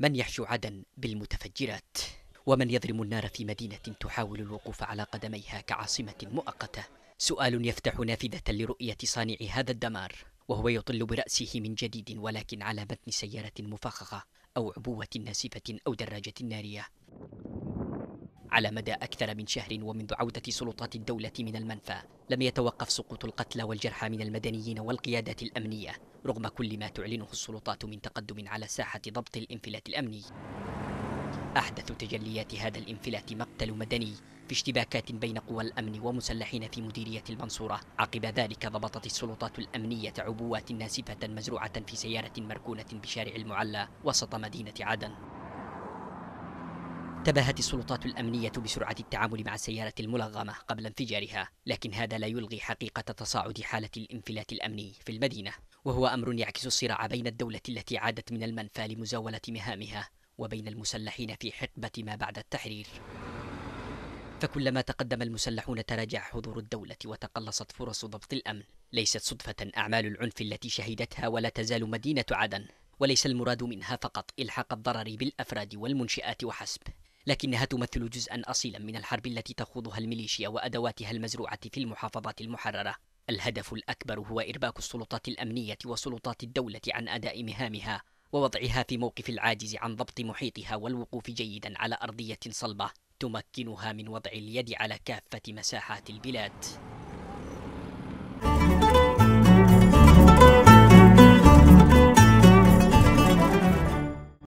من يحشو عدن بالمتفجرات ومن يضرم النار في مدينة تحاول الوقوف على قدميها كعاصمة مؤقتة سؤال يفتح نافذة لرؤية صانع هذا الدمار وهو يطل برأسه من جديد ولكن على متن سيارة مفخخة أو عبوة ناسفة أو دراجة نارية على مدى أكثر من شهر ومنذ عودة سلطات الدولة من المنفى لم يتوقف سقوط القتلى والجرحى من المدنيين والقيادات الأمنية رغم كل ما تعلنه السلطات من تقدم على ساحة ضبط الانفلات الأمني أحدث تجليات هذا الانفلات مقتل مدني في اشتباكات بين قوى الأمن ومسلحين في مديرية المنصورة عقب ذلك ضبطت السلطات الأمنية عبوات ناسفة مزروعة في سيارة مركونة بشارع المعلى وسط مدينة عدن تباهت السلطات الأمنية بسرعة التعامل مع السيارة الملغمة قبل انفجارها لكن هذا لا يلغي حقيقة تصاعد حالة الانفلات الأمني في المدينة وهو أمر يعكس الصراع بين الدولة التي عادت من المنفى لمزاولة مهامها وبين المسلحين في حقبة ما بعد التحرير فكلما تقدم المسلحون تراجع حضور الدولة وتقلصت فرص ضبط الأمن ليست صدفة أعمال العنف التي شهدتها ولا تزال مدينة عدن وليس المراد منها فقط إلحاق الضرر بالأفراد والمنشآت وحسب لكنها تمثل جزءا أصيلا من الحرب التي تخوضها الميليشيا وأدواتها المزروعة في المحافظات المحررة الهدف الأكبر هو إرباك السلطات الأمنية وسلطات الدولة عن أداء مهامها ووضعها في موقف العاجز عن ضبط محيطها والوقوف جيدا على أرضية صلبة تمكنها من وضع اليد على كافة مساحات البلاد